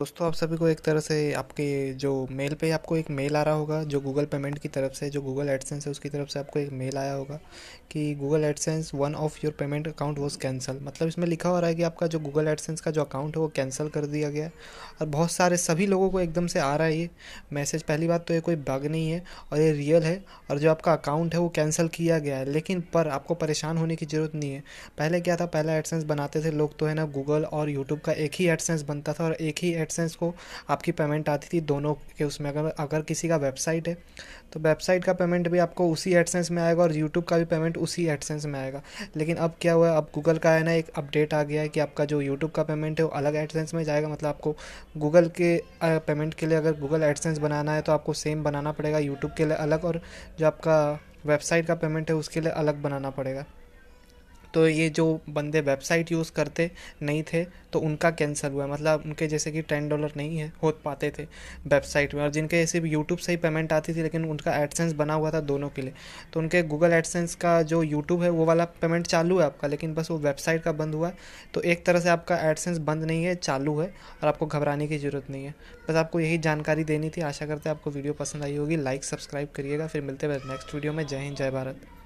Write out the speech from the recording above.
दोस्तों आप सभी को एक तरह से आपके जो मेल पे आपको एक मेल आ रहा होगा जो गूगल पेमेंट की तरफ से जो गूगल एडसेंस है उसकी तरफ से आपको एक मेल आया होगा कि Google AdSense one of your payment account was cancel मतलब इसमें लिखा हो रहा है कि आपका जो गूगल एडसेंस का जो अकाउंट है वो कैंसिल कर दिया गया और बहुत सारे सभी लोगों को एकदम से आ रहा है ये मैसेज पहली बात तो ये कोई बग नहीं है और ये रियल है और जो आपका अकाउंट है वो कैंसिल किया गया है लेकिन पर आपको परेशान होने की ज़रूरत नहीं है पहले क्या था पहला एडसेंस बनाते थे लोग तो है ना गूगल और यूट्यूब का एक ही एडसेंस बनता था और एक ही एडसेंस को आपकी पेमेंट आती थी दोनों के उसमें अगर अगर किसी का वेबसाइट है तो वेबसाइट का पेमेंट भी आपको उसी एडसेंस में आएगा और यूट्यूब का भी पेमेंट उसी एडसेंस में आएगा लेकिन अब क्या हुआ है अब गूगल का है ना एक अपडेट आ गया है कि आपका जो यूट्यूब का पेमेंट है वो अलग एडसेंस में जाएगा मतलब आपको गूगल के पेमेंट के लिए अगर गूगल एडसेंस बनाना है तो आपको सेम बनाना पड़ेगा यूट्यूब के लिए अलग और जो आपका वेबसाइट का पेमेंट है उसके लिए अलग बनाना पड़ेगा तो ये जो बंदे वेबसाइट यूज़ करते नहीं थे तो उनका कैंसिल हुआ मतलब उनके जैसे कि टेन डॉलर नहीं है हो पाते थे वेबसाइट में और जिनके सिर्फ यूट्यूब से ही पेमेंट आती थी लेकिन उनका एडसेंस बना हुआ था दोनों के लिए तो उनके गूगल एडसेंस का जो यूट्यूब है वो वाला पेमेंट चालू है आपका लेकिन बस वो वेबसाइट का बंद हुआ है तो एक तरह से आपका एडसेंस बंद नहीं है चालू है और आपको घबराने की ज़रूरत नहीं है बस आपको यही जानकारी देनी थी आशा करते हैं आपको वीडियो पसंद आई होगी लाइक सब्सक्राइब करिएगा फिर मिलते हैं नेक्स्ट वीडियो में जय हिंद जय भारत